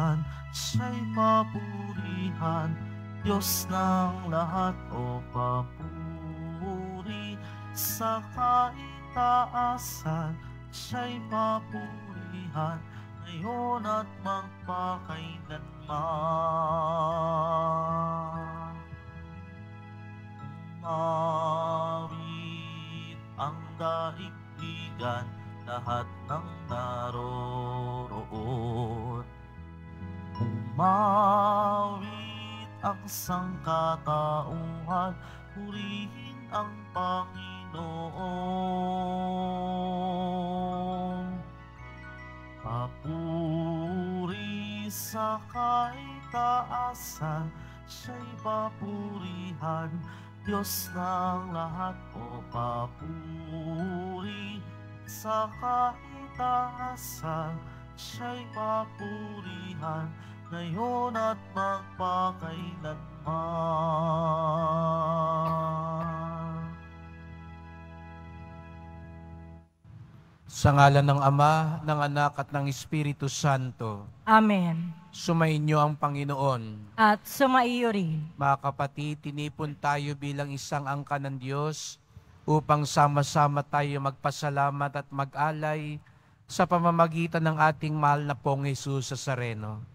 kapangyarihan, siya'y mapurihan, Diyos ng lahat o papuri. Sa kaitaasan, siya'y mapurihan, ngayon at magpakailanman. Marit ang daigdigan, lahat ng naroroon. Mawit ang sangkatauhan, purihin ang Panginoon. Papuri sa kaitaasan, siya'y papurihan, Diyos ng lahat o papuri sa kaitaasan, siya'y papurihan, ngayon at magpakailanman. Sa ngalan ng Ama, ng Anak at ng Espiritu Santo. Amen. Sumainyo ang Panginoon. At sumaiyo rin. Mga kapatid, tinipon tayo bilang isang angka ng Diyos upang sama-sama tayo magpasalamat at mag-alay sa pamamagitan ng ating mahal na pong Jesus sa Sareno.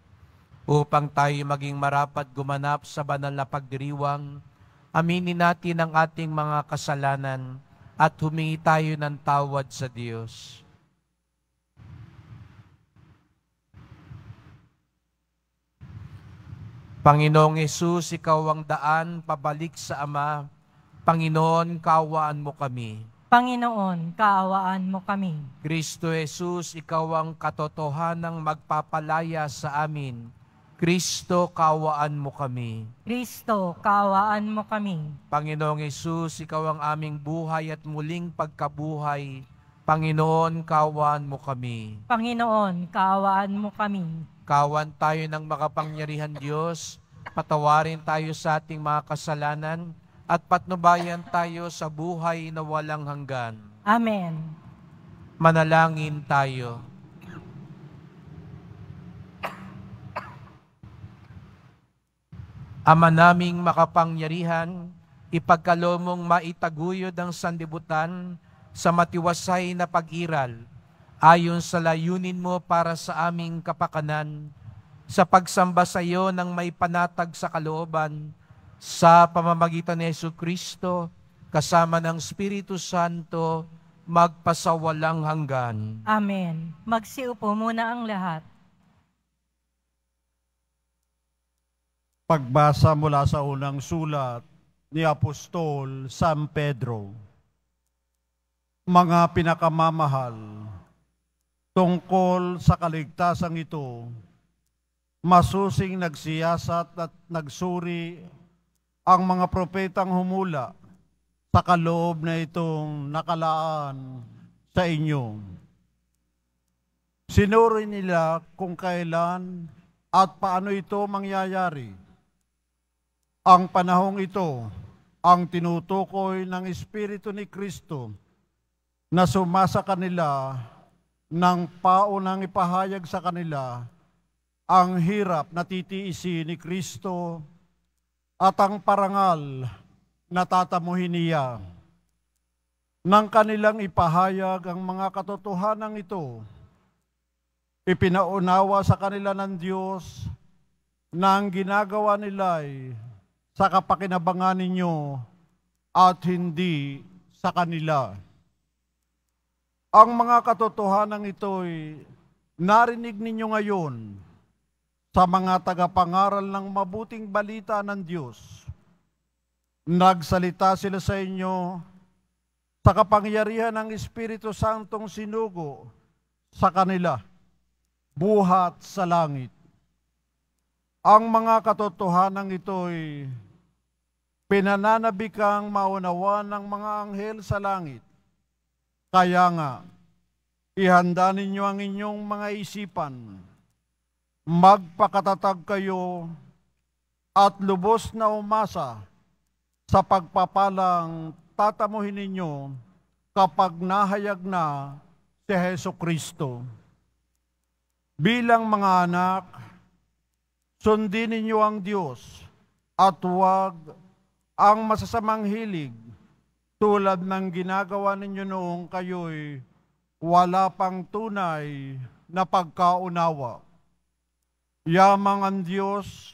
Upang tayo maging marapat gumanap sa banal na pagdiriwang, aminin natin ang ating mga kasalanan at humingi tayo ng tawad sa Diyos. Panginoong Yesus, Ikaw ang daan pabalik sa Ama. Panginoon, kaawaan mo kami. Panginoon, kaawaan mo kami. Kristo Jesus, Ikaw ang katotohanang magpapalaya sa amin Kristo, kawaan mo kami. Kristo, kawaan mo kami. Panginoong Yesus, Ikaw ang aming buhay at muling pagkabuhay. Panginoon, kawaan mo kami. Panginoon, kawaan mo kami. Kawan tayo ng makapangyarihan Diyos. Patawarin tayo sa ating mga kasalanan at patnubayan tayo sa buhay na walang hanggan. Amen. Manalangin tayo. Ama naming makapangyarihan, ipagkalomong maitaguyod ang sandibutan sa matiwasay na pag-iral ayon sa layunin mo para sa aming kapakanan sa pagsamba sa iyo ng may panatag sa kalooban sa pamamagitan ni Yesu Kristo kasama ng Espiritu Santo magpasawalang hanggan. Amen. Magsiupo muna ang lahat. Pagbasa mula sa unang sulat ni Apostol San Pedro. Mga pinakamamahal, tungkol sa kaligtasan ito, masusing nagsiyasat at nagsuri ang mga propetang humula sa kaloob na itong nakalaan sa inyo. Sinuri nila kung kailan at paano ito mangyayari ang panahong ito ang tinutukoy ng Espiritu ni Kristo na sumasa kanila ng paunang ipahayag sa kanila ang hirap na titiisin ni Kristo at ang parangal na tatamuhin niya. Nang kanilang ipahayag ang mga katotohanan ito, ipinaunawa sa kanila ng Diyos na ang ginagawa nila'y sa kapakinabangan ninyo at hindi sa kanila. Ang mga katotohanan ito'y narinig ninyo ngayon sa mga tagapangaral ng mabuting balita ng Diyos. Nagsalita sila sa inyo sa kapangyarihan ng Espiritu Santong sinugo sa kanila, buhat sa langit. Ang mga katotohanan ito'y pinananabikang maunawa ng mga anghel sa langit. Kaya nga, ihanda ninyo ang inyong mga isipan. Magpakatatag kayo at lubos na umasa sa pagpapalang tatamuhin ninyo kapag nahayag na si Heso Kristo. Bilang mga anak, sundin ninyo ang Diyos at huwag ang masasamang hilig tulad ng ginagawa ninyo noong kayo'y wala pang tunay na pagkaunawa. Yamang ang Diyos,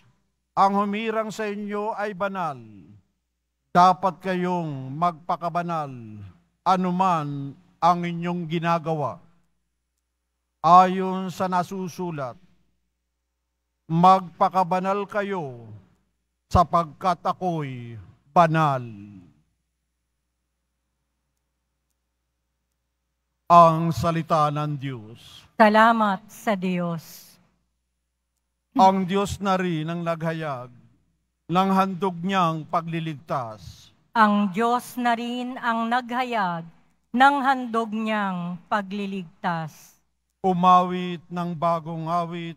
ang humirang sa inyo ay banal. Dapat kayong magpakabanal anuman ang inyong ginagawa. Ayon sa nasusulat, magpakabanal kayo sapagkat ako'y banal. Ang salita ng Diyos. Salamat sa Diyos. Ang Diyos na rin ang naghayag ng handog niyang pagliligtas. Ang Diyos na rin ang naghayag ng handog niyang pagliligtas. Umawit ng bagong awit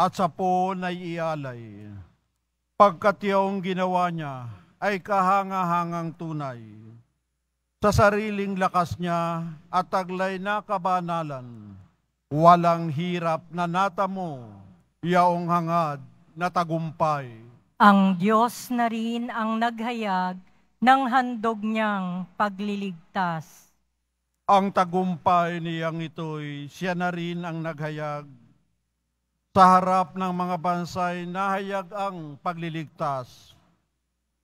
at sa po na ialay. Pagkat iyong ginawa niya, ay kahangahangang tunay. Sa sariling lakas niya at taglay na kabanalan, walang hirap na natamo, yaong hangad na tagumpay. Ang Diyos na rin ang naghayag ng handog niyang pagliligtas. Ang tagumpay niyang ito'y siya na rin ang naghayag. Sa harap ng mga bansay, nahayag ang pagliligtas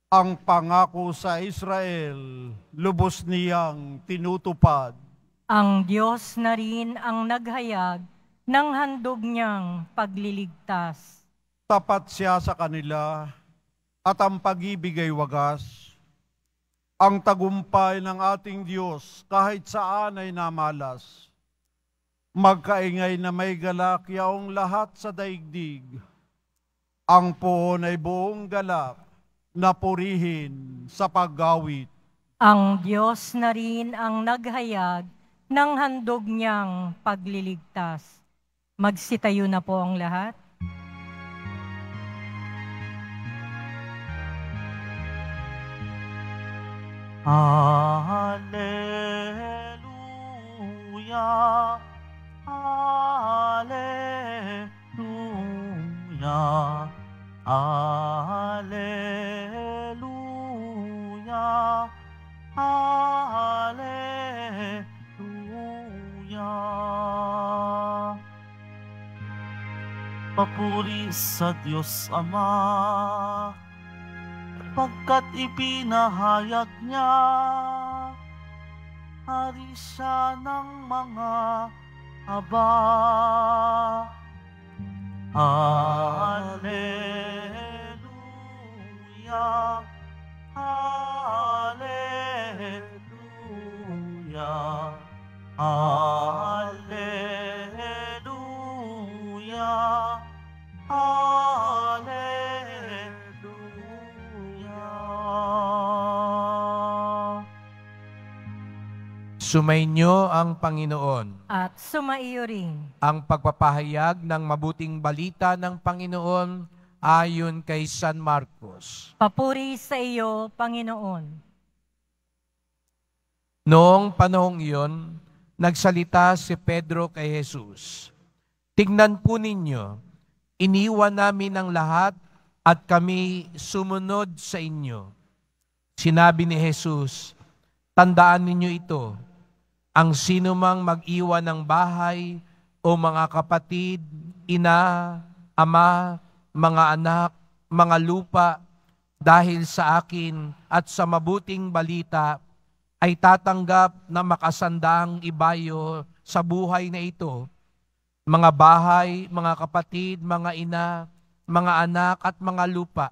ang pangako sa Israel, lubos niyang tinutupad. Ang Diyos na rin ang naghayag ng handog niyang pagliligtas. Tapat siya sa kanila at ang pag ay wagas. Ang tagumpay ng ating Diyos kahit saan ay namalas. Magkaingay na may galak yaong lahat sa daigdig. Ang puon ay buong galak na purihin sa paggawit. Ang Diyos na rin ang naghayag ng handog niyang pagliligtas. Magsitayo na po ang lahat. Hallelujah, Hallelujah, Hallelujah. Alleluia. Papuri sa Diyos Ama, pagkat ipinahayag niya, hari siya ng mga aba. Alleluia. Sumainyo ang Panginoon. At sumaiyo rin. Ang pagpapahayag ng mabuting balita ng Panginoon ayon kay San Marcos. Papuri sa iyo, Panginoon. Noong panahong iyon, nagsalita si Pedro kay Jesus, Tignan po ninyo, iniwan namin ang lahat at kami sumunod sa inyo. Sinabi ni Jesus, Tandaan ninyo ito, ang sinumang mag-iwan ng bahay o mga kapatid, ina, ama, mga anak, mga lupa, dahil sa akin at sa mabuting balita, ay tatanggap na makasandang ibayo sa buhay na ito. Mga bahay, mga kapatid, mga ina, mga anak at mga lupa.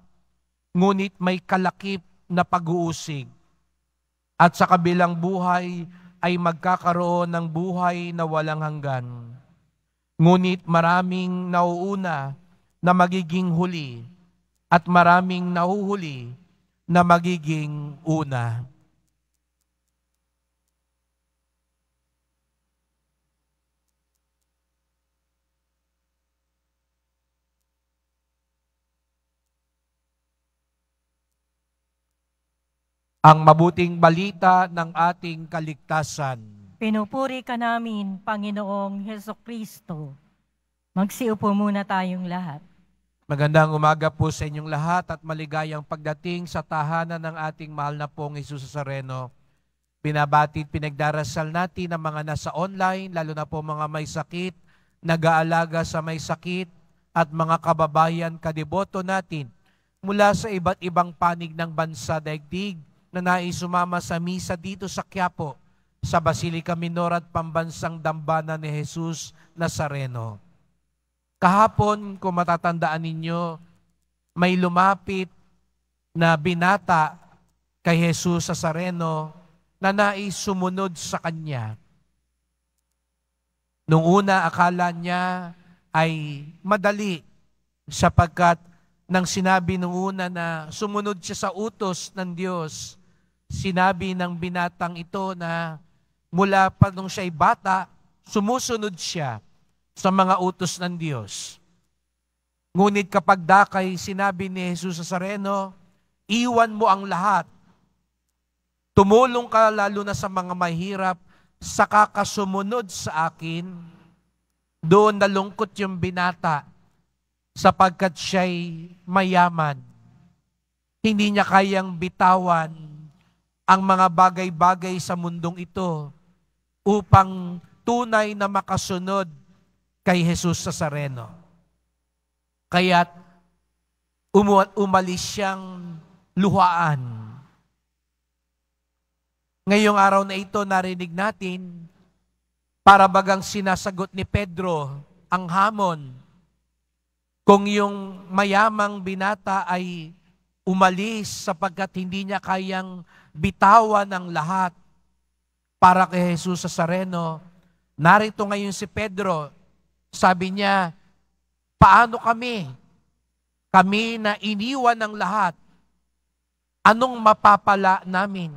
Ngunit may kalakip na pag-uusig. At sa kabilang buhay, ay magkakaroon ng buhay na walang hanggan. Ngunit maraming nauuna na magiging huli at maraming nahuhuli na magiging una. ang mabuting balita ng ating kaligtasan. Pinupuri ka namin, Panginoong Heso Kristo. Magsiupo muna tayong lahat. Magandang umaga po sa inyong lahat at maligayang pagdating sa tahanan ng ating mahal na pong Isus Sareno. Pinabati at pinagdarasal natin ang mga nasa online, lalo na po mga may sakit, nag-aalaga sa may sakit, at mga kababayan kadiboto natin mula sa iba't ibang panig ng bansa daigdig na naisumama sa misa dito sa Quiapo sa Basilica Minor at Pambansang Dambana ni Jesus Nazareno. Kahapon, kung matatandaan ninyo, may lumapit na binata kay Jesus Nazareno na naisumunod sa Kanya. Nung una, akala niya ay madali sapagkat nang sinabi nung una na sumunod siya sa utos ng Diyos, Sinabi ng binatang ito na mula pa nung siya'y bata, sumusunod siya sa mga utos ng Diyos. Ngunit kapag dakay, sinabi ni Jesus sa Sareno, iwan mo ang lahat. Tumulong ka lalo na sa mga mahirap, sa kakasumunod sa akin. Doon nalungkot yung binata sapagkat siya'y mayaman. Hindi niya kayang bitawan ang mga bagay-bagay sa mundong ito upang tunay na makasunod kay Jesus sa Sareno. Kaya't um- umalis siyang luhaan. Ngayong araw na ito, narinig natin, para bagang sinasagot ni Pedro ang hamon, kung yung mayamang binata ay umalis sapagkat hindi niya kayang bitawa ng lahat para kay Jesus sa Sareno. Narito ngayon si Pedro, sabi niya, paano kami? Kami na iniwan ng lahat. Anong mapapala namin?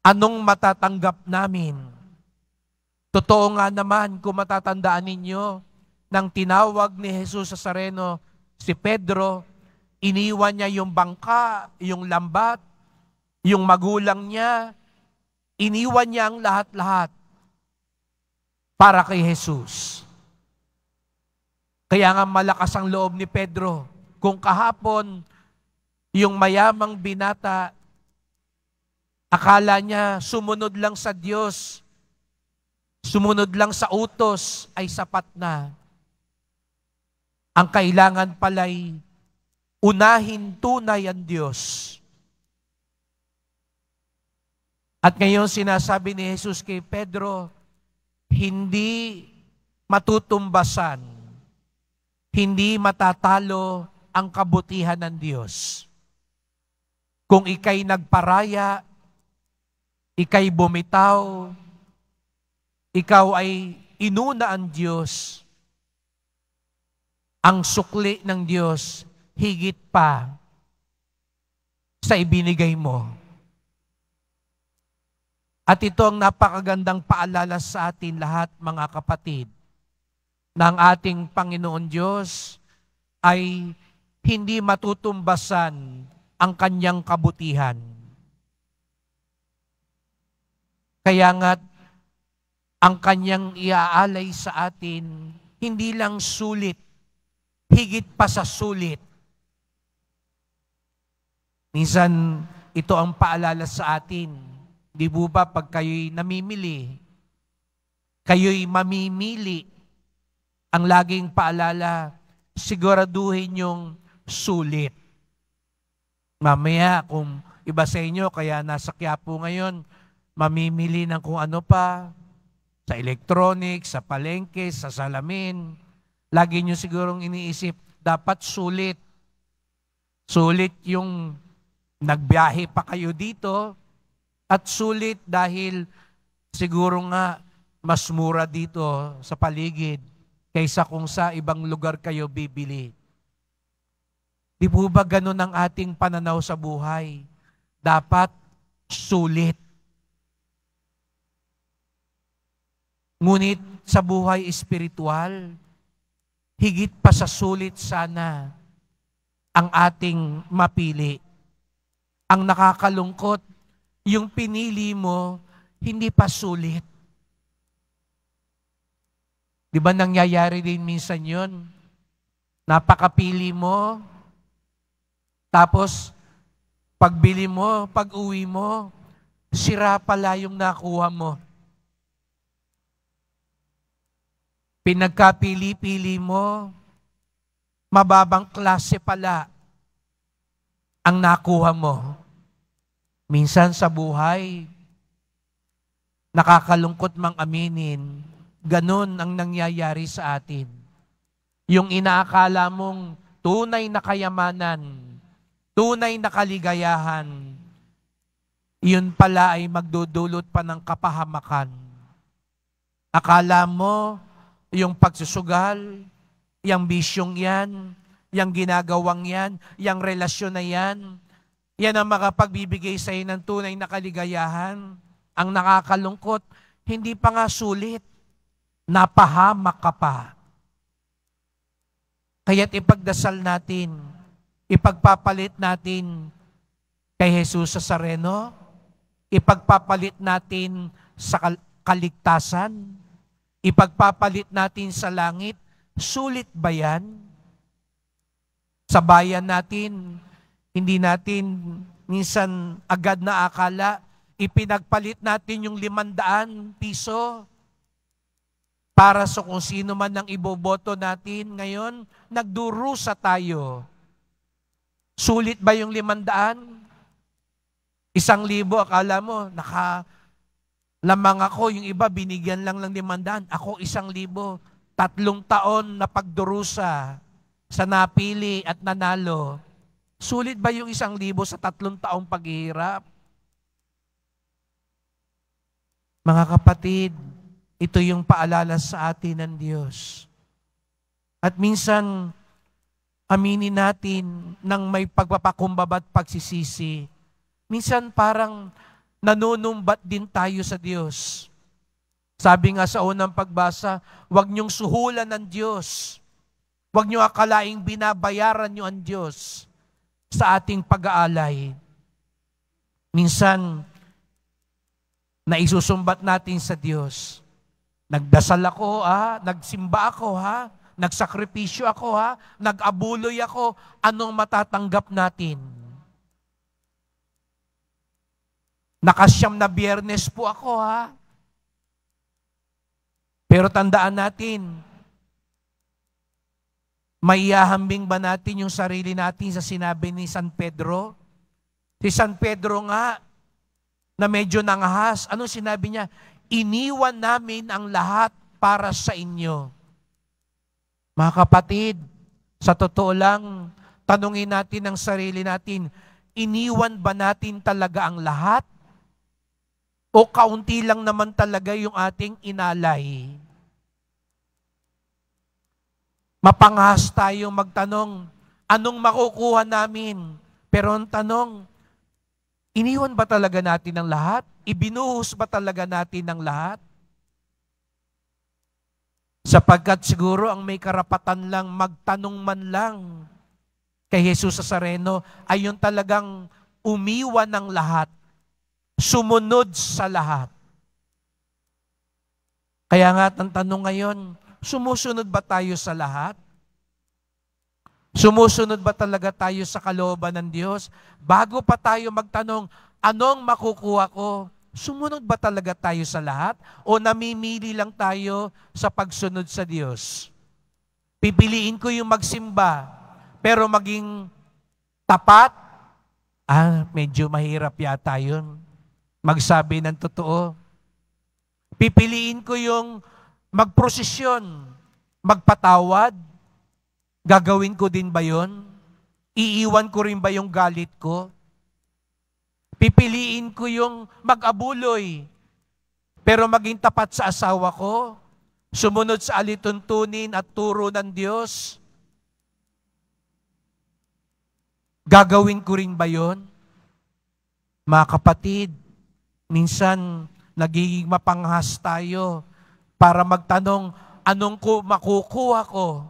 Anong matatanggap namin? Totoo nga naman kung matatandaan ninyo, nang tinawag ni Jesus sa Sareno si Pedro, iniwan niya yung bangka, yung lambat, yung magulang niya, iniwan niya ang lahat-lahat para kay Jesus. Kaya nga malakas ang loob ni Pedro. Kung kahapon, yung mayamang binata, akala niya sumunod lang sa Diyos, sumunod lang sa utos ay sapat na. Ang kailangan pala'y unahin tunay ang Diyos at ngayon sinasabi ni Jesus kay Pedro, hindi matutumbasan, hindi matatalo ang kabutihan ng Diyos. Kung ikay nagparaya, ikay bumitaw, ikaw ay inuna ang Diyos, ang sukli ng Diyos higit pa sa ibinigay mo. At ito ang napakagandang paalala sa atin lahat mga kapatid ng ating Panginoon Diyos ay hindi matutumbasan ang kanyang kabutihan. Kaya nga't ang kanyang iaalay sa atin hindi lang sulit, higit pa sa sulit. Minsan, ito ang paalala sa atin Di po ba pag kayo'y namimili, kayo'y mamimili, ang laging paalala, siguraduhin yung sulit. Mamaya, kung iba sa inyo, kaya nasa Quiapo ngayon, mamimili ng kung ano pa, sa electronics, sa palengke, sa salamin. Lagi nyo sigurong iniisip, dapat sulit. Sulit yung nagbiyahe pa kayo dito, at sulit dahil siguro nga mas mura dito sa paligid kaysa kung sa ibang lugar kayo bibili. Di po ba ganun ang ating pananaw sa buhay? Dapat sulit. Ngunit sa buhay espiritual, higit pa sa sulit sana ang ating mapili. Ang nakakalungkot yung pinili mo, hindi pa sulit. Di ba nangyayari din minsan yun? Napakapili mo, tapos pagbili mo, pag-uwi mo, sira pala yung nakuha mo. Pinagkapili-pili mo, mababang klase pala ang nakuha mo. Minsan sa buhay, nakakalungkot mang aminin, ganun ang nangyayari sa atin. Yung inaakala mong tunay na kayamanan, tunay na kaligayahan, iyon pala ay magdudulot pa ng kapahamakan. Akala mo, yung pagsusugal, yung bisyong yan, yung ginagawang yan, yung relasyon na yan, yan ang makapagbibigay sa iyo ng tunay na kaligayahan. Ang nakakalungkot, hindi pa nga sulit. Napahamak ka pa. Kaya't ipagdasal natin, ipagpapalit natin kay Jesus sa Sareno, ipagpapalit natin sa kaligtasan, ipagpapalit natin sa langit, sulit ba yan? Sa bayan natin, hindi natin minsan agad na akala, ipinagpalit natin yung limandaan piso para sa kung sino man ang iboboto natin ngayon, nagdurusa tayo. Sulit ba yung limandaan? Isang libo, akala mo, naka lamang ako, yung iba binigyan lang ng limandaan. Ako isang libo, tatlong taon na pagdurusa sa napili at nanalo. Sulit ba yung isang libo sa tatlong taong paghihirap? Mga kapatid, ito yung paalala sa atin ng Diyos. At minsan, aminin natin nang may pagpapakumbaba at pagsisisi. Minsan parang nanunumbat din tayo sa Diyos. Sabi nga sa unang pagbasa, huwag niyong suhulan ng Diyos. Huwag niyo akalaing binabayaran niyo ang Diyos sa ating pag-aalay. Minsan, na isusumbat natin sa Diyos. Nagdasal ako ha, nagsimba ako ha, nagsakripisyo ako ha, nagabuloy ako, anong matatanggap natin? Nakasyam na biyernes po ako ha. Pero tandaan natin, Maiahambing ba natin yung sarili natin sa sinabi ni San Pedro? Si San Pedro nga, na medyo nangahas, ano sinabi niya? Iniwan namin ang lahat para sa inyo. Mga kapatid, sa totoo lang, tanungin natin ang sarili natin, iniwan ba natin talaga ang lahat? O kaunti lang naman talaga yung ating inalay? Mapangahas tayo magtanong, anong makukuha namin? Pero ang tanong, iniwan ba talaga natin ang lahat? Ibinuhos ba talaga natin ang lahat? Sapagkat siguro ang may karapatan lang magtanong man lang kay Jesus sa Sareno ay yung talagang umiwan ng lahat, sumunod sa lahat. Kaya nga ang tanong ngayon, Sumusunod ba tayo sa lahat? Sumusunod ba talaga tayo sa kalooban ng Diyos? Bago pa tayo magtanong, anong makukuha ko? Sumunod ba talaga tayo sa lahat? O namimili lang tayo sa pagsunod sa Diyos? Pipiliin ko yung magsimba, pero maging tapat? Ah, medyo mahirap yata yun. Magsabi ng totoo. Pipiliin ko yung magprosesyon, magpatawad, gagawin ko din ba yon? Iiwan ko rin ba yung galit ko? Pipiliin ko yung mag-abuloy, pero maging tapat sa asawa ko, sumunod sa alituntunin at turo ng Diyos. Gagawin ko rin ba yon? Mga kapatid, minsan nagiging mapanghas tayo para magtanong, anong ko makukuha ko?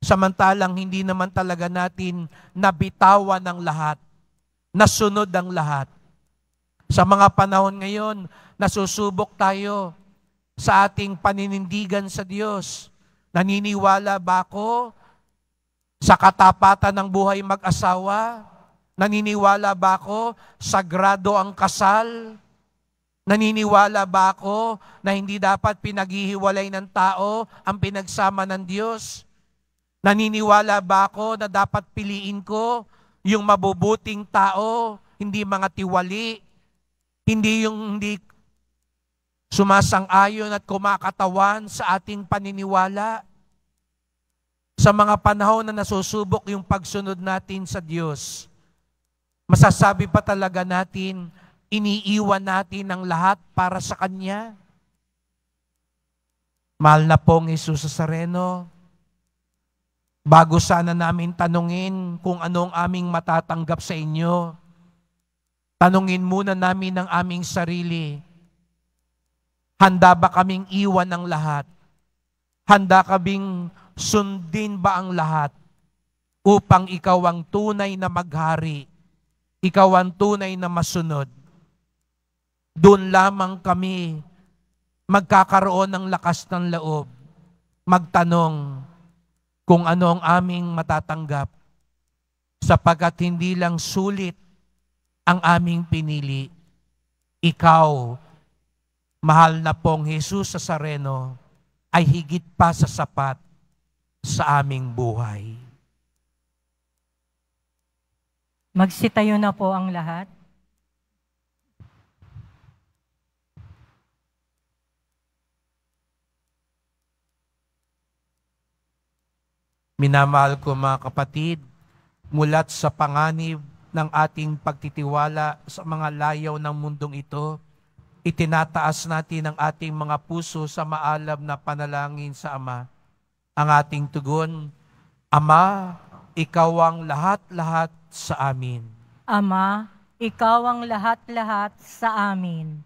Samantalang hindi naman talaga natin nabitawan ng lahat, nasunod ang lahat. Sa mga panahon ngayon, nasusubok tayo sa ating paninindigan sa Diyos. Naniniwala ba ako sa katapatan ng buhay mag-asawa? Naniniwala ba ako sa grado ang kasal? Naniniwala ba ako na hindi dapat pinaghihiwalay ng tao ang pinagsama ng Diyos? Naniniwala ba ako na dapat piliin ko yung mabubuting tao, hindi mga tiwali, hindi yung hindi sumasang-ayon at kumakatawan sa ating paniniwala? Sa mga panahon na nasusubok yung pagsunod natin sa Diyos, masasabi pa talaga natin iniiwan natin ang lahat para sa Kanya. Mahal na pong Jesus sa Sareno, bago sana namin tanungin kung ano ang aming matatanggap sa inyo, tanungin muna namin ang aming sarili. Handa ba kaming iwan ang lahat? Handa kaming sundin ba ang lahat upang ikaw ang tunay na maghari, ikaw ang tunay na masunod, doon lamang kami magkakaroon ng lakas ng loob, magtanong kung ano ang aming matatanggap sapagat hindi lang sulit ang aming pinili. Ikaw, mahal na pong Jesus sa Sareno, ay higit pa sa sapat sa aming buhay. Magsitayo na po ang lahat. Minamahal ko mga kapatid, mulat sa panganib ng ating pagtitiwala sa mga layaw ng mundong ito, itinataas natin ang ating mga puso sa maalab na panalangin sa Ama. Ang ating tugon, Ama, Ikaw ang lahat-lahat sa amin. Ama, Ikaw ang lahat-lahat sa amin.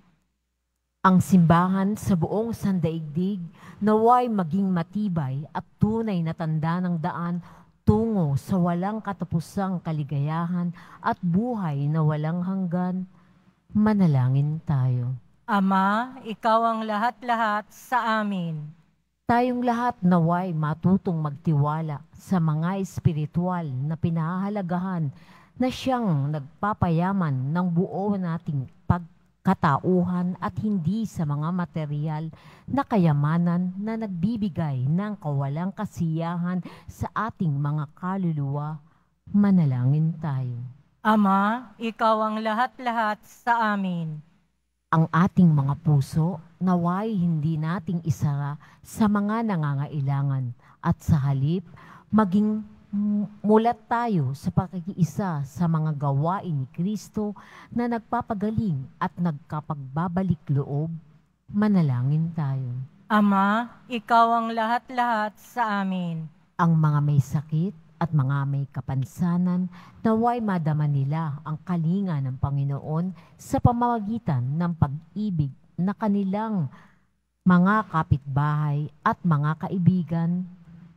Ang simbahan sa buong sandaigdig naway maging matibay at tunay na tanda ng daan tungo sa walang katapusang kaligayahan at buhay na walang hanggan, manalangin tayo. Ama, ikaw ang lahat-lahat sa amin. Tayong lahat naway matutong magtiwala sa mga espiritual na pinahahalagahan na siyang nagpapayaman ng buo nating katauhan at hindi sa mga material na kayamanan na nagbibigay ng kawalang kasiyahan sa ating mga kaluluwa, manalangin tayo. Ama, ikaw ang lahat-lahat sa amin. Ang ating mga puso naway hindi nating isara sa mga nangangailangan at sa halip maging mulat tayo sa pagkikisa sa mga gawain ni Kristo na nagpapagaling at nagkapagbabalik loob, manalangin tayo. Ama, ikaw ang lahat-lahat sa amin. Ang mga may sakit at mga may kapansanan, naway madama nila ang kalinga ng Panginoon sa pamamagitan ng pag-ibig na kanilang mga kapitbahay at mga kaibigan,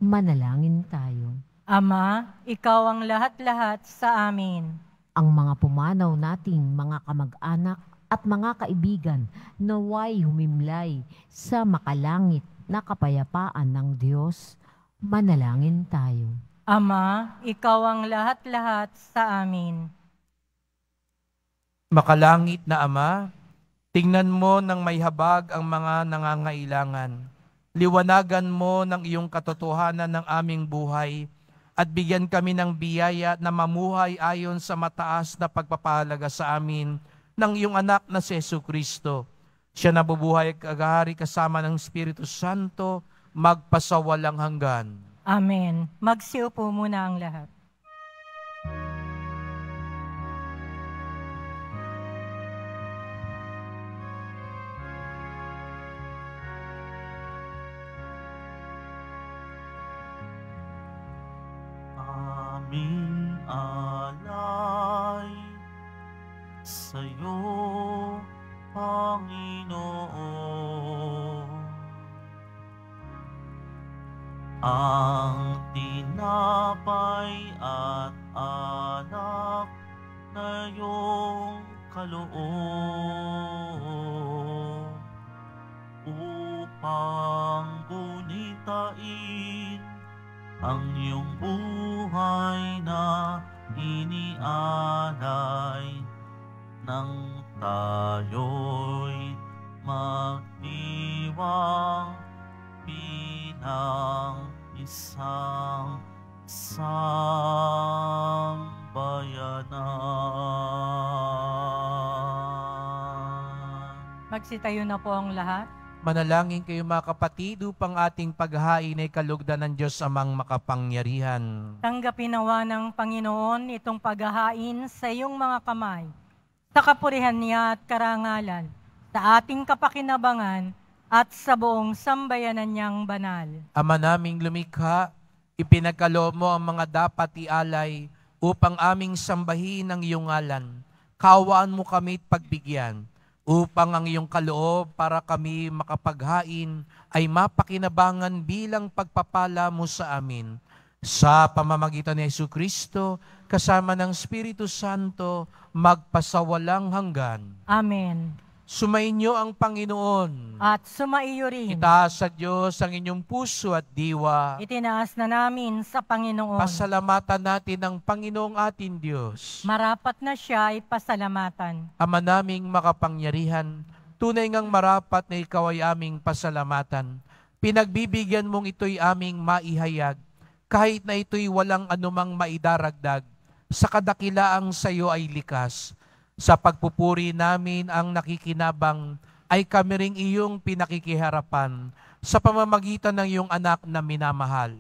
manalangin tayo. Ama, ikaw ang lahat-lahat sa amin. Ang mga pumanaw nating mga kamag-anak at mga kaibigan naway humimlay sa makalangit na kapayapaan ng Diyos, manalangin tayo. Ama, ikaw ang lahat-lahat sa amin. Makalangit na Ama, tingnan mo ng may habag ang mga nangangailangan. Liwanagan mo ng iyong katotohanan ng aming buhay at bigyan kami ng biyaya na mamuhay ayon sa mataas na pagpapahalaga sa amin ng iyong anak na si Yesu Kristo. Siya nabubuhay kagahari kasama ng Espiritu Santo, magpasawalang hanggan. Amen. Magsiupo muna ang lahat. tayo na po ang lahat. Manalangin kayo mga kapatid upang ating paghain ay kalugdan ng Diyos amang makapangyarihan. Tanggapin nawa ng Panginoon itong paghahain sa iyong mga kamay, sa kapurihan niya at karangalan, sa ating kapakinabangan at sa buong sambayanan niyang banal. Ama naming lumikha, ipinagkaloob mo ang mga dapat ialay upang aming sambahin ang iyong alan. Kawaan mo kami at pagbigyan upang ang iyong kaloob para kami makapaghain ay mapakinabangan bilang pagpapala mo sa amin. Sa pamamagitan ni Yesu Kristo, kasama ng Espiritu Santo, magpasawalang hanggan. Amen. Sumainyo ang Panginoon. At sumaiyo rin. Itaas sa Diyos ang inyong puso at diwa. Itinaas na namin sa Panginoon. Pasalamatan natin ang Panginoong ating Diyos. Marapat na siya ay pasalamatan. Ama naming makapangyarihan, tunay ngang marapat na ikaw ay aming pasalamatan. Pinagbibigyan mong ito'y aming maihayag, kahit na ito'y walang anumang maidaragdag, sa kadakilaang sa iyo ay likas sa pagpupuri namin ang nakikinabang ay kami ring iyong pinakikiharapan sa pamamagitan ng iyong anak na minamahal.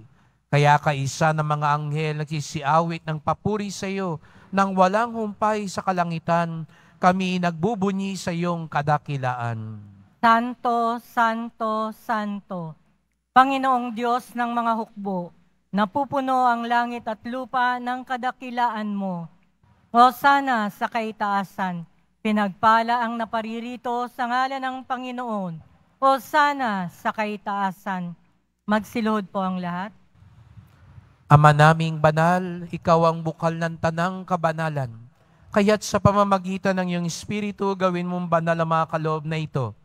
Kaya kaisa ng mga anghel nagsisiawit ng papuri sa iyo nang walang humpay sa kalangitan, kami nagbubunyi sa iyong kadakilaan. Santo, Santo, Santo, Panginoong Diyos ng mga hukbo, napupuno ang langit at lupa ng kadakilaan mo Hosana sa kaitaasan, pinagpala ang naparirito sa ngala ng Panginoon. Hosana sa kaitaasan. Magsilod po ang lahat. Ama naming banal, ikaw ang bukal ng tanang kabanalan. Kaya't sa pamamagitan ng iyong Espiritu, gawin mong banal ang mga kaloob na ito,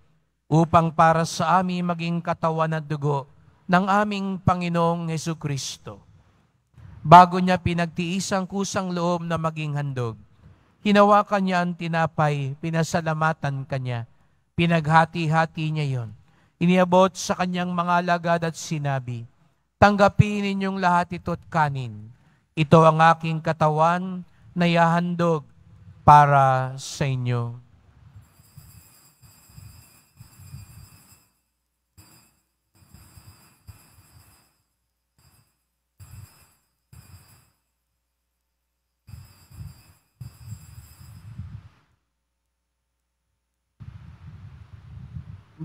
upang para sa amin maging katawan at dugo ng aming Panginoong Heso Kristo. Bago niya pinagtiis ang kusang loob na maging handog, hinawakan niya ang tinapay, pinasalamatan kanya, pinaghati-hati niya yon. Iniabot sa kanyang mga alagad at sinabi, Tanggapin ninyong lahat ito't kanin. Ito ang aking katawan na yahandog para sa inyo.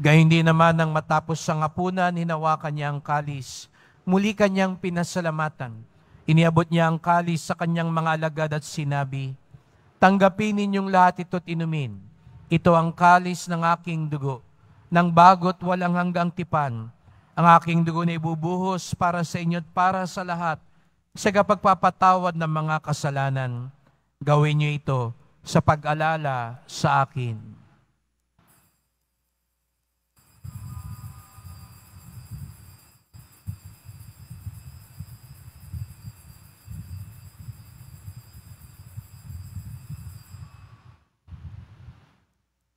Gayun din naman nang matapos ang hapunan, hinawakan niya ang kalis. Muli kanyang pinasalamatan. Iniabot niya ang kalis sa kanyang mga alagad at sinabi, Tanggapin ninyong lahat ito't inumin. Ito ang kalis ng aking dugo, ng bagot walang hanggang tipan. Ang aking dugo na ibubuhos para sa inyo at para sa lahat sa kapagpapatawad ng mga kasalanan. Gawin niyo ito sa pag-alala sa akin.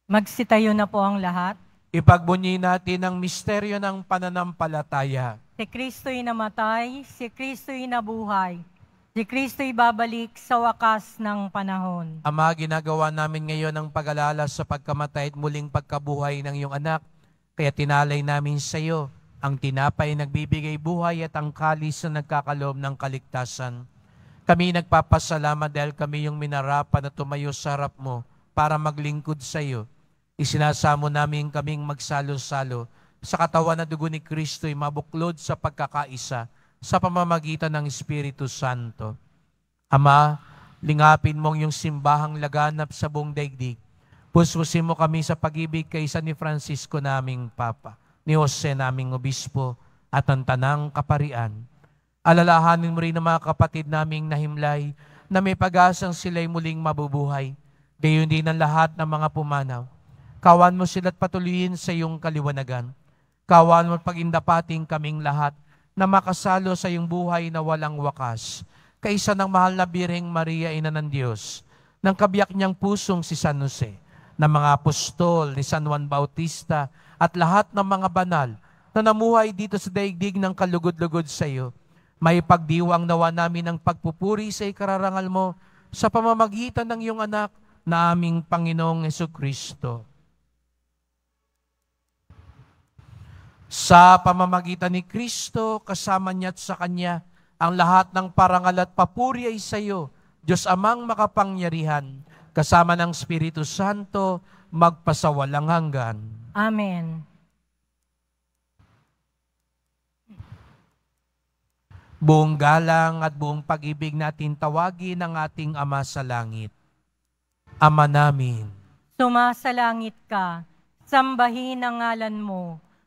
Magsitayo na po ang lahat. Ipagbunyi natin ang misteryo ng pananampalataya. Si Kristo'y namatay, si Kristo'y nabuhay, si Kristo'y babalik sa wakas ng panahon. Ama, ginagawa namin ngayon ang pag-alala sa pagkamatay at muling pagkabuhay ng iyong anak, kaya tinalay namin sa iyo ang tinapay nagbibigay buhay at ang kalis na nagkakaloob ng kaligtasan. Kami nagpapasalamat dahil kami yung minarapan na tumayo sa harap mo para maglingkod sa iyo Isinasamo namin kaming magsalo-salo sa katawan na dugo ni Kristo'y mabuklod sa pagkakaisa sa pamamagitan ng Espiritu Santo. Ama, lingapin mong yung simbahang laganap sa buong daigdig. Puspusin mo kami sa pag-ibig kaysa ni Francisco naming Papa, ni Jose naming Obispo, at ang tanang kaparian. Alalahanin mo rin ang mga kapatid naming nahimlay na may pag-asang sila'y muling mabubuhay. Gayun din ang lahat ng mga pumanaw Kawan mo sila't patuloyin sa iyong kaliwanagan. Kawan mo pagindapating kaming lahat na makasalo sa iyong buhay na walang wakas. Kaisa ng mahal na Birheng Maria, Ina ng Diyos, ng kabiyak niyang pusong si San Jose, ng mga apostol ni San Juan Bautista at lahat ng mga banal na namuhay dito sa daigdig ng kalugod-lugod sa iyo. May pagdiwang nawa namin ang pagpupuri sa ikararangal mo sa pamamagitan ng iyong anak na aming Panginoong Yeso Kristo. Sa pamamagitan ni Kristo, kasama niya at sa Kanya, ang lahat ng parangal at papuri ay sa iyo, Diyos amang makapangyarihan, kasama ng Espiritu Santo, magpasawalang hanggan. Amen. Buong galang at buong pag-ibig natin tawagin ang ating Ama sa Langit. Ama namin, Sumasalangit ka, sambahin ang ngalan mo,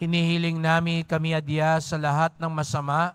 Hinihiling namin kami adya sa lahat ng masama,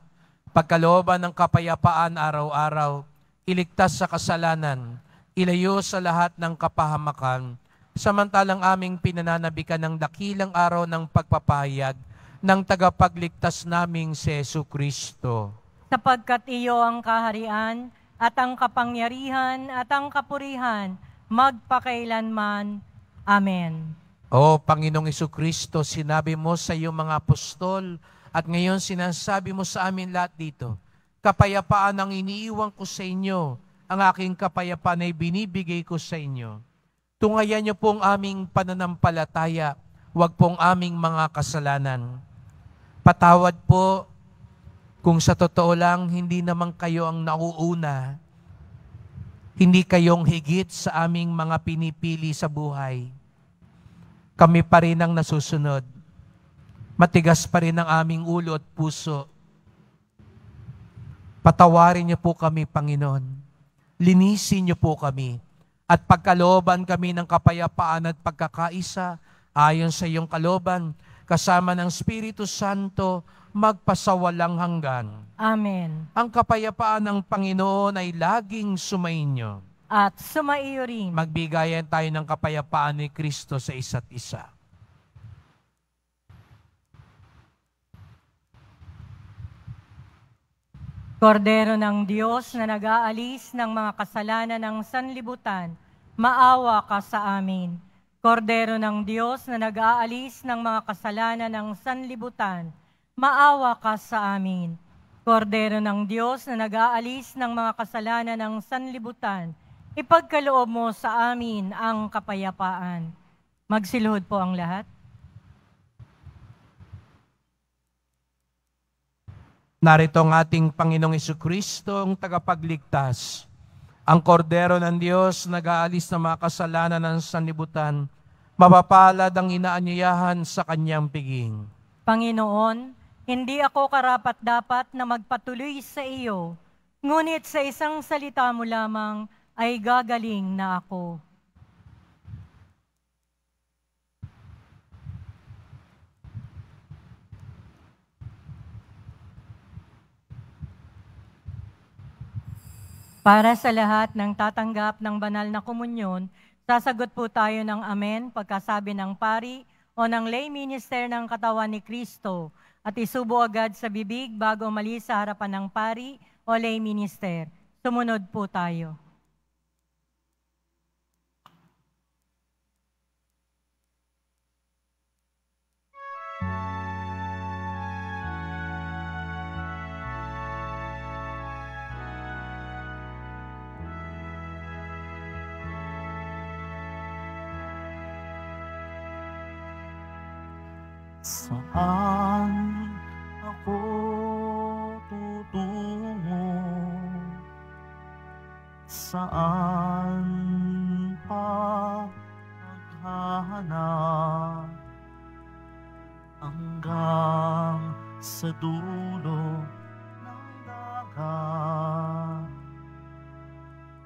pagkalooban ng kapayapaan araw-araw, iligtas sa kasalanan, ilayo sa lahat ng kapahamakan, samantalang aming pinananabikan ng dakilang araw ng pagpapayag ng tagapagligtas naming si Yesu Kristo. Sapagkat iyo ang kaharian at ang kapangyarihan at ang kapurihan magpakailanman. Amen. O Panginoong Kristo, sinabi mo sa iyong mga apostol at ngayon sinasabi mo sa amin lahat dito, kapayapaan ang iniiwan ko sa inyo, ang aking kapayapaan ay binibigay ko sa inyo. Tungayan niyo pong aming pananampalataya, huwag pong aming mga kasalanan. Patawad po kung sa totoo lang hindi naman kayo ang nauuna, hindi kayong higit sa aming mga pinipili sa buhay kami pa rin ang nasusunod. Matigas pa rin ang aming ulo at puso. Patawarin niyo po kami, Panginoon. Linisin niyo po kami at pagkaloban kami ng kapayapaan at pagkakaisa ayon sa iyong kaloban kasama ng Espiritu Santo magpasawalang hanggan. Amen. Ang kapayapaan ng Panginoon ay laging sumainyo at sumaiyo rin. Magbigayan tayo ng kapayapaan ni Kristo sa isa't isa. Kordero ng Diyos na nag-aalis ng mga kasalanan ng sanlibutan, maawa ka sa amin. Kordero ng Diyos na nag-aalis ng mga kasalanan ng sanlibutan, maawa ka sa amin. Kordero ng Diyos na nag-aalis ng mga kasalanan ng sanlibutan, Ipagkaloob mo sa amin ang kapayapaan. Magsiluhod po ang lahat. Narito ang ating Panginoong Kristo, ang tagapagligtas, ang kordero ng Diyos nag-aalis ng na mga kasalanan ng sanlibutan, mapapalad ang inaanyayahan sa kanyang piging. Panginoon, hindi ako karapat dapat na magpatuloy sa iyo, ngunit sa isang salita mo lamang, ay gagaling na ako. Para sa lahat ng tatanggap ng banal na komunyon, sasagot po tayo ng amen pagkasabi ng pari o ng lay minister ng katawan ni Kristo at isubo agad sa bibig bago mali sa harapan ng pari o lay minister. Sumunod po tayo. saan ako tutungo? Saan pa maghahanap hanggang sa dulo ng dagat?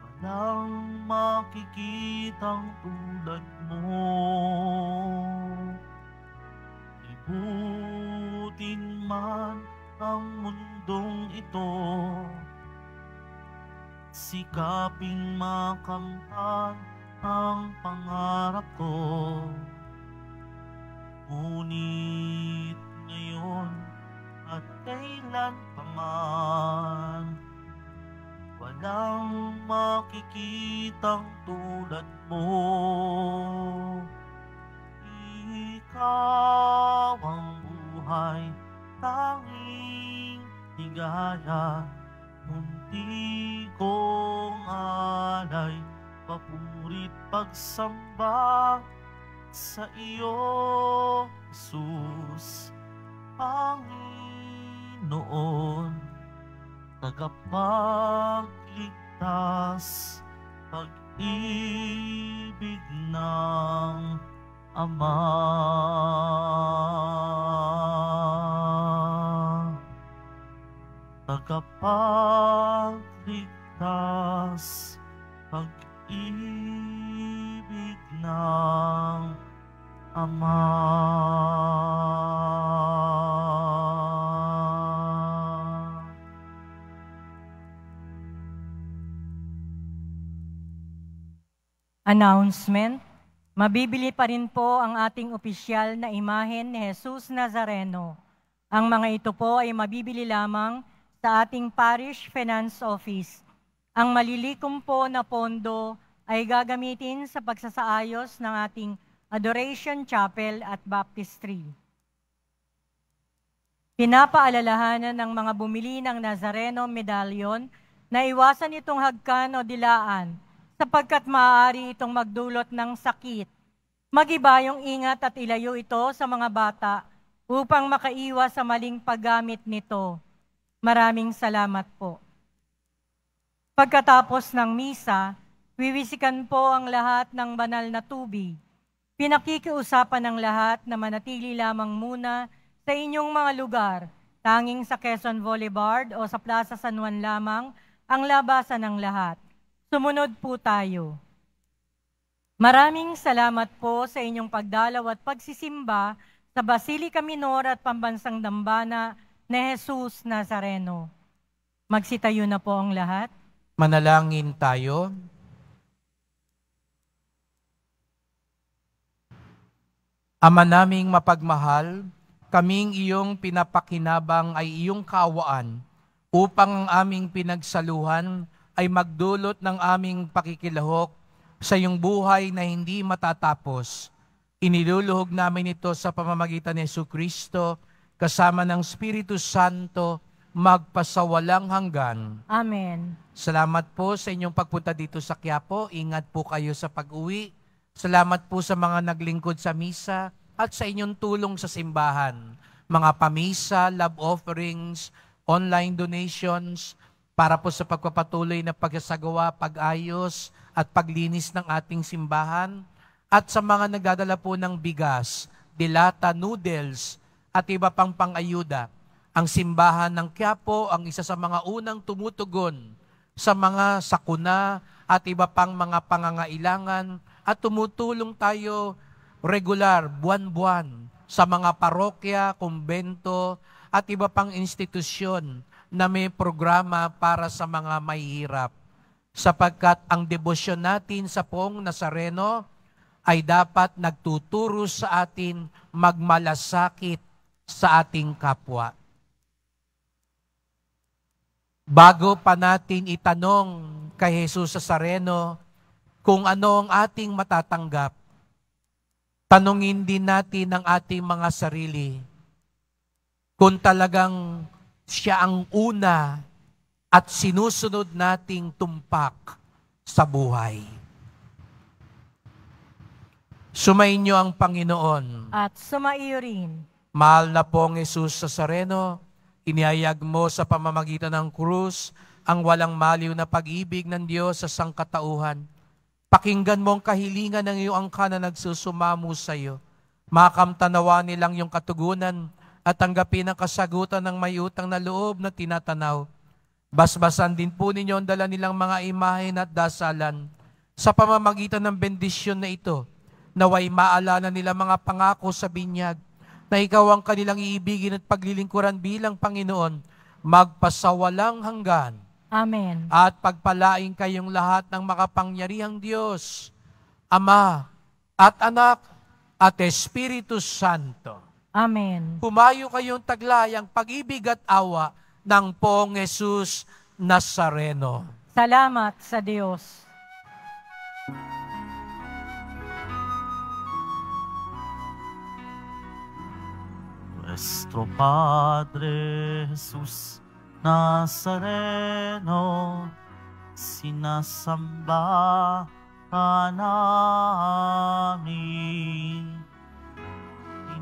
Walang makikitang tulad mo. Abutin man ang mundong ito Sikaping makamtan ang pangarap ko Ngunit ngayon at kailan pa man Walang makikitang tulad mo ikaw ang buhay, tanging higaya, munti kong alay, papurit pagsamba sa iyo, Jesus, Panginoon, tagapagligtas, pag-ibig ng Ama. Tagapagligtas, pag-ibig ng Ama. Announcement Mabibili pa rin po ang ating opisyal na imahen ni Jesus Nazareno. Ang mga ito po ay mabibili lamang sa ating Parish Finance Office. Ang malilikom po na pondo ay gagamitin sa pagsasaayos ng ating Adoration Chapel at Baptistry. Pinapaalalahanan ng mga bumili ng Nazareno medallion na iwasan itong hagkan o dilaan sapagkat maaari itong magdulot ng sakit. Magiba yung ingat at ilayo ito sa mga bata upang makaiwas sa maling paggamit nito. Maraming salamat po. Pagkatapos ng misa, wiwisikan po ang lahat ng banal na tubig. Pinakikiusapan ng lahat na manatili lamang muna sa inyong mga lugar, tanging sa Quezon Boulevard o sa Plaza San Juan lamang ang labasan ng lahat. Sumunod po tayo. Maraming salamat po sa inyong pagdalaw at pagsisimba sa Basilica Minor at Pambansang Dambana ni Jesus Nazareno. Magsitayo na po ang lahat. Manalangin tayo. Ama naming mapagmahal, kaming iyong pinapakinabang ay iyong kaawaan upang ang aming pinagsaluhan ay magdulot ng aming pakikilahok sa iyong buhay na hindi matatapos. Iniluluhog namin ito sa pamamagitan ni Yesu Kristo kasama ng Espiritu Santo magpasawalang hanggan. Amen. Salamat po sa inyong pagpunta dito sa Quiapo. Ingat po kayo sa pag-uwi. Salamat po sa mga naglingkod sa misa at sa inyong tulong sa simbahan. Mga pamisa, love offerings, online donations, para po sa pagpapatuloy na pagsasagawa, pag-ayos at paglinis ng ating simbahan at sa mga nagdadala po ng bigas, dilata, noodles at iba pang pangayuda. Ang simbahan ng Quiapo ang isa sa mga unang tumutugon sa mga sakuna at iba pang mga pangangailangan at tumutulong tayo regular, buwan-buwan sa mga parokya, kumbento at iba pang institusyon na may programa para sa mga mahihirap sapagkat ang debosyon natin sa Pong Nazareno ay dapat nagtuturo sa atin magmalasakit sa ating kapwa. Bago pa natin itanong kay Jesus sa Sareno kung ano ang ating matatanggap, tanungin din natin ang ating mga sarili kung talagang siya ang una at sinusunod nating tumpak sa buhay. Sumayin niyo ang Panginoon. At sumaiyo rin. Mahal na pong Jesus sa sareno, inihayag mo sa pamamagitan ng krus ang walang maliw na pag-ibig ng Diyos sa sangkatauhan. Pakinggan mo ang kahilingan ng iyong angka na nagsusumamo sa iyo. Makamtanawa nilang yung katugunan at tanggapin ang kasagutan ng may utang na loob na tinatanaw. Basbasan din po ninyo ang dala nilang mga imahen at dasalan sa pamamagitan ng bendisyon na ito naway maalala nila mga pangako sa binyag na ikaw ang kanilang iibigin at paglilingkuran bilang Panginoon magpasawalang hanggan. Amen. At pagpalain kayong lahat ng makapangyarihang Diyos, Ama at Anak at Espiritu Santo. Amen. Humayo kayong taglayang pag-ibig at awa ng pong Jesus Nazareno. Salamat sa Diyos. Nuestro Padre Jesús Nazareno, sinasamba ka namin.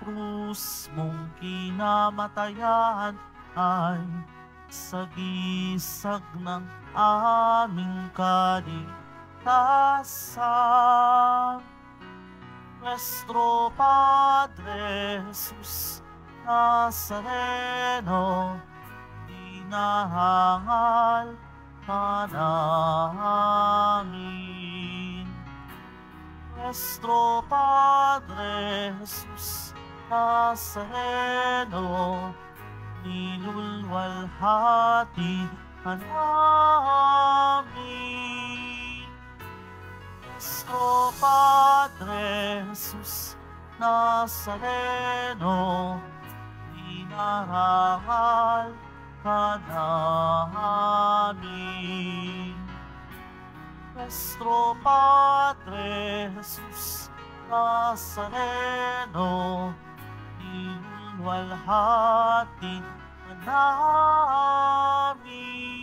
krus mong kinamatayan ay sagisag ng aming kaligtasan. Nuestro Padre Jesus Nazareno, dinahangal ka namin. Nuestro Padre Jesus Nazareno, haseno nilulwalhati ang amin. Isko Padre Jesus Nazareno, dinarangal ka namin. Nuestro Padre Jesus Nazareno, walhati walhatin